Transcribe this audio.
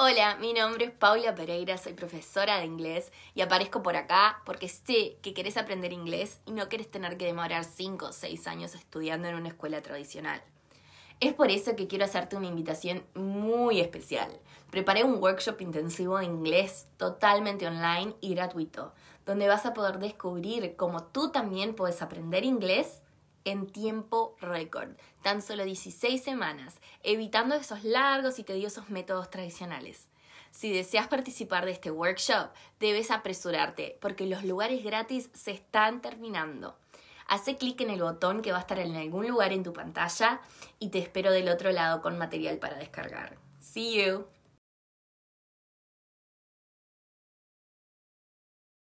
Hola, mi nombre es Paula Pereira, soy profesora de inglés y aparezco por acá porque sé que querés aprender inglés y no querés tener que demorar 5 o 6 años estudiando en una escuela tradicional. Es por eso que quiero hacerte una invitación muy especial. Preparé un workshop intensivo de inglés totalmente online y gratuito, donde vas a poder descubrir cómo tú también puedes aprender inglés en tiempo récord, tan solo 16 semanas, evitando esos largos y tediosos métodos tradicionales. Si deseas participar de este workshop, debes apresurarte porque los lugares gratis se están terminando. Hace clic en el botón que va a estar en algún lugar en tu pantalla y te espero del otro lado con material para descargar. See you!